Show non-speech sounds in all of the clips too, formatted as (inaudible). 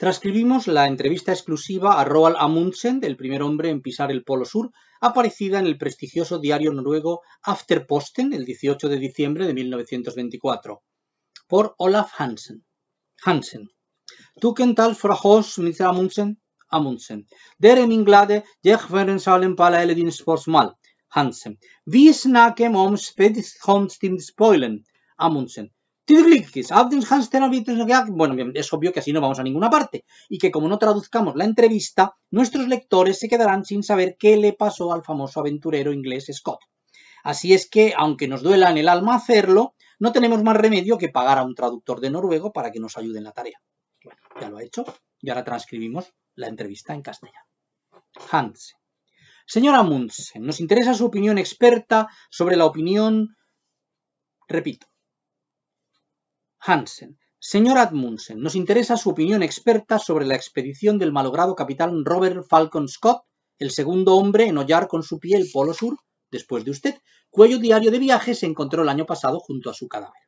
transcribimos la entrevista exclusiva a Roald Amundsen, del primer hombre en pisar el Polo Sur, aparecida en el prestigioso diario noruego Afterposten el 18 de diciembre de 1924, por Olaf Hansen. Hansen. tal, frajos Mr. Amundsen? Amundsen. Der in Inglade, Salen pala eledin sportsmal. Hansen. Vi snakem om spedist spoilen? Amundsen. Bueno, es obvio que así no vamos a ninguna parte y que como no traduzcamos la entrevista, nuestros lectores se quedarán sin saber qué le pasó al famoso aventurero inglés Scott. Así es que, aunque nos duela en el alma hacerlo, no tenemos más remedio que pagar a un traductor de noruego para que nos ayude en la tarea. Bueno, ya lo ha hecho y ahora transcribimos la entrevista en castellano. Hans. Señora Munsen, nos interesa su opinión experta sobre la opinión, repito, Hansen. Señor Admundsen, nos interesa su opinión experta sobre la expedición del malogrado capitán Robert Falcon Scott, el segundo hombre en hollar con su pie el Polo Sur, después de usted, cuyo diario de viaje se encontró el año pasado junto a su cadáver.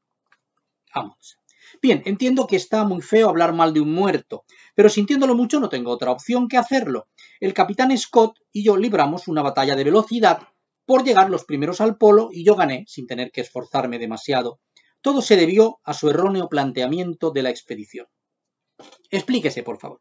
Amundsen. Bien, entiendo que está muy feo hablar mal de un muerto, pero sintiéndolo mucho no tengo otra opción que hacerlo. El capitán Scott y yo libramos una batalla de velocidad por llegar los primeros al polo y yo gané, sin tener que esforzarme demasiado, todo se debió a su erróneo planteamiento de la expedición. Explíquese, por favor.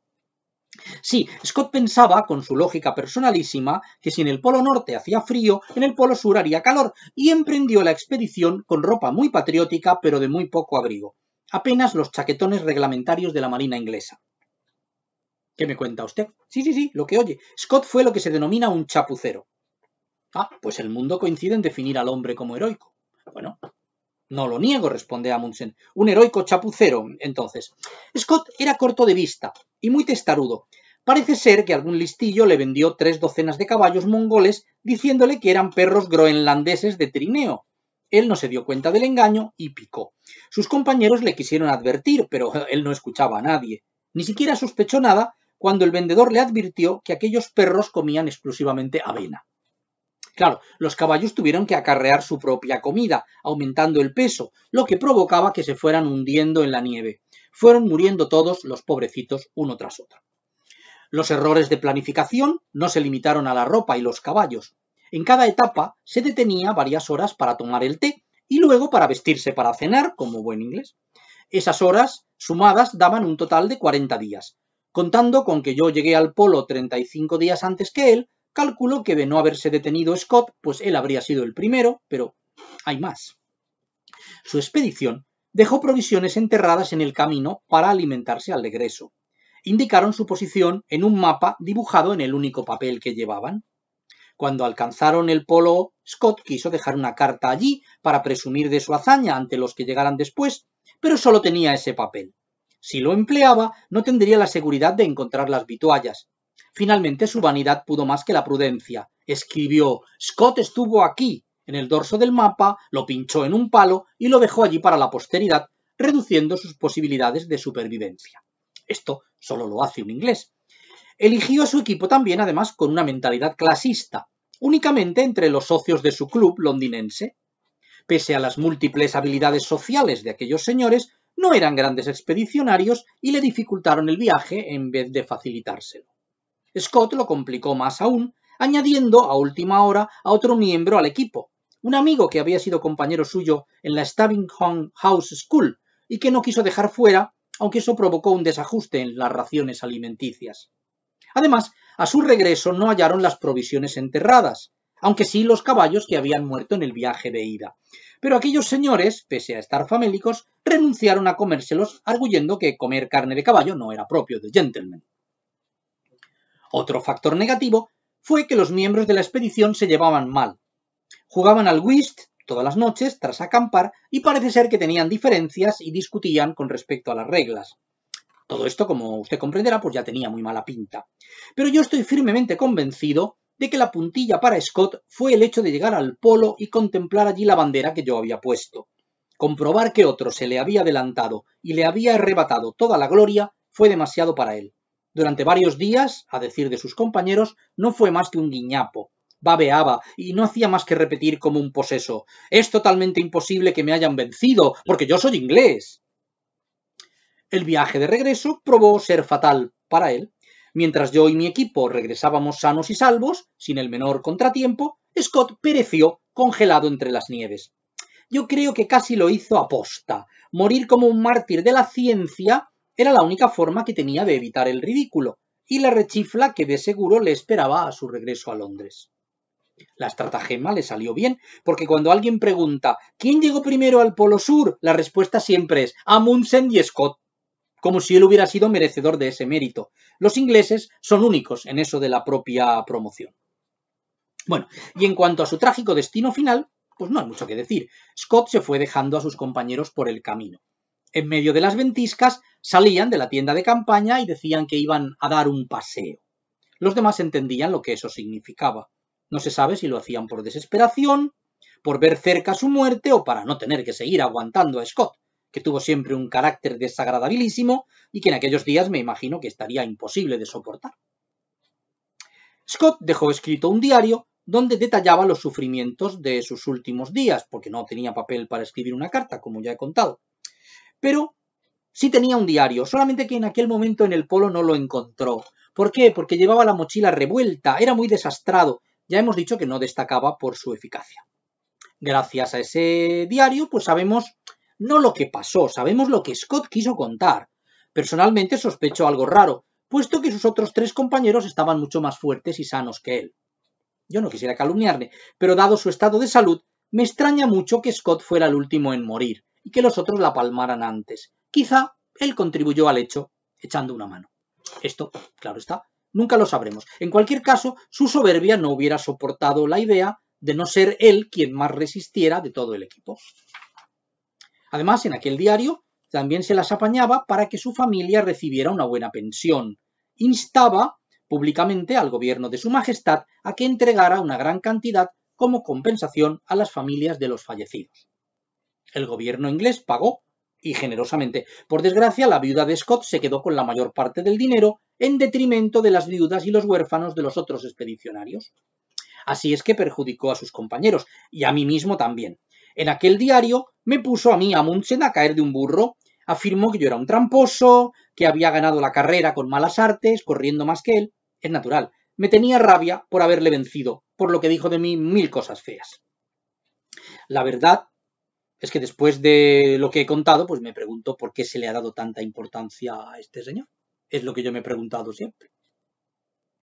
Sí, Scott pensaba, con su lógica personalísima, que si en el Polo Norte hacía frío, en el Polo Sur haría calor, y emprendió la expedición con ropa muy patriótica pero de muy poco abrigo, apenas los chaquetones reglamentarios de la Marina inglesa. ¿Qué me cuenta usted? Sí, sí, sí, lo que oye. Scott fue lo que se denomina un chapucero. Ah, pues el mundo coincide en definir al hombre como heroico. Bueno, no lo niego, responde Amundsen. Un heroico chapucero, entonces. Scott era corto de vista y muy testarudo. Parece ser que algún listillo le vendió tres docenas de caballos mongoles diciéndole que eran perros groenlandeses de trineo. Él no se dio cuenta del engaño y picó. Sus compañeros le quisieron advertir, pero (laughs) él no escuchaba a nadie. Ni siquiera sospechó nada cuando el vendedor le advirtió que aquellos perros comían exclusivamente avena. Claro, los caballos tuvieron que acarrear su propia comida, aumentando el peso, lo que provocaba que se fueran hundiendo en la nieve. Fueron muriendo todos los pobrecitos uno tras otro. Los errores de planificación no se limitaron a la ropa y los caballos. En cada etapa se detenía varias horas para tomar el té y luego para vestirse para cenar, como buen inglés. Esas horas sumadas daban un total de 40 días. Contando con que yo llegué al polo 35 días antes que él, Cálculo que de no haberse detenido Scott, pues él habría sido el primero, pero hay más. Su expedición dejó provisiones enterradas en el camino para alimentarse al regreso. Indicaron su posición en un mapa dibujado en el único papel que llevaban. Cuando alcanzaron el polo, Scott quiso dejar una carta allí para presumir de su hazaña ante los que llegaran después, pero solo tenía ese papel. Si lo empleaba, no tendría la seguridad de encontrar las vituallas, Finalmente su vanidad pudo más que la prudencia. Escribió Scott estuvo aquí, en el dorso del mapa, lo pinchó en un palo y lo dejó allí para la posteridad, reduciendo sus posibilidades de supervivencia. Esto solo lo hace un inglés. Eligió a su equipo también, además, con una mentalidad clasista, únicamente entre los socios de su club londinense. Pese a las múltiples habilidades sociales de aquellos señores, no eran grandes expedicionarios y le dificultaron el viaje en vez de facilitárselo. Scott lo complicó más aún, añadiendo a última hora a otro miembro al equipo, un amigo que había sido compañero suyo en la Stavingham House School y que no quiso dejar fuera, aunque eso provocó un desajuste en las raciones alimenticias. Además, a su regreso no hallaron las provisiones enterradas, aunque sí los caballos que habían muerto en el viaje de ida. Pero aquellos señores, pese a estar famélicos, renunciaron a comérselos, arguyendo que comer carne de caballo no era propio de gentlemen. Otro factor negativo fue que los miembros de la expedición se llevaban mal. Jugaban al whist todas las noches tras acampar y parece ser que tenían diferencias y discutían con respecto a las reglas. Todo esto, como usted comprenderá, pues ya tenía muy mala pinta. Pero yo estoy firmemente convencido de que la puntilla para Scott fue el hecho de llegar al polo y contemplar allí la bandera que yo había puesto. Comprobar que otro se le había adelantado y le había arrebatado toda la gloria fue demasiado para él. Durante varios días, a decir de sus compañeros, no fue más que un guiñapo. Babeaba y no hacía más que repetir como un poseso: Es totalmente imposible que me hayan vencido, porque yo soy inglés. El viaje de regreso probó ser fatal para él. Mientras yo y mi equipo regresábamos sanos y salvos, sin el menor contratiempo, Scott pereció congelado entre las nieves. Yo creo que casi lo hizo aposta. Morir como un mártir de la ciencia era la única forma que tenía de evitar el ridículo y la rechifla que de seguro le esperaba a su regreso a Londres. La estratagema le salió bien, porque cuando alguien pregunta ¿quién llegó primero al Polo Sur? la respuesta siempre es Amundsen y Scott, como si él hubiera sido merecedor de ese mérito. Los ingleses son únicos en eso de la propia promoción. Bueno, y en cuanto a su trágico destino final, pues no hay mucho que decir. Scott se fue dejando a sus compañeros por el camino en medio de las ventiscas, salían de la tienda de campaña y decían que iban a dar un paseo. Los demás entendían lo que eso significaba. No se sabe si lo hacían por desesperación, por ver cerca su muerte o para no tener que seguir aguantando a Scott, que tuvo siempre un carácter desagradabilísimo y que en aquellos días me imagino que estaría imposible de soportar. Scott dejó escrito un diario donde detallaba los sufrimientos de sus últimos días, porque no tenía papel para escribir una carta, como ya he contado. Pero sí tenía un diario, solamente que en aquel momento en el polo no lo encontró. ¿Por qué? Porque llevaba la mochila revuelta, era muy desastrado. Ya hemos dicho que no destacaba por su eficacia. Gracias a ese diario, pues sabemos no lo que pasó, sabemos lo que Scott quiso contar. Personalmente sospecho algo raro, puesto que sus otros tres compañeros estaban mucho más fuertes y sanos que él. Yo no quisiera calumniarle, pero dado su estado de salud, me extraña mucho que Scott fuera el último en morir y que los otros la palmaran antes. Quizá él contribuyó al hecho echando una mano. Esto, claro está, nunca lo sabremos. En cualquier caso, su soberbia no hubiera soportado la idea de no ser él quien más resistiera de todo el equipo. Además, en aquel diario también se las apañaba para que su familia recibiera una buena pensión. Instaba públicamente al gobierno de su majestad a que entregara una gran cantidad como compensación a las familias de los fallecidos. El gobierno inglés pagó, y generosamente. Por desgracia, la viuda de Scott se quedó con la mayor parte del dinero, en detrimento de las viudas y los huérfanos de los otros expedicionarios. Así es que perjudicó a sus compañeros, y a mí mismo también. En aquel diario me puso a mí a Munchen, a caer de un burro, afirmó que yo era un tramposo, que había ganado la carrera con malas artes, corriendo más que él. Es natural. Me tenía rabia por haberle vencido, por lo que dijo de mí mil cosas feas. La verdad es que después de lo que he contado, pues me pregunto por qué se le ha dado tanta importancia a este señor. Es lo que yo me he preguntado siempre.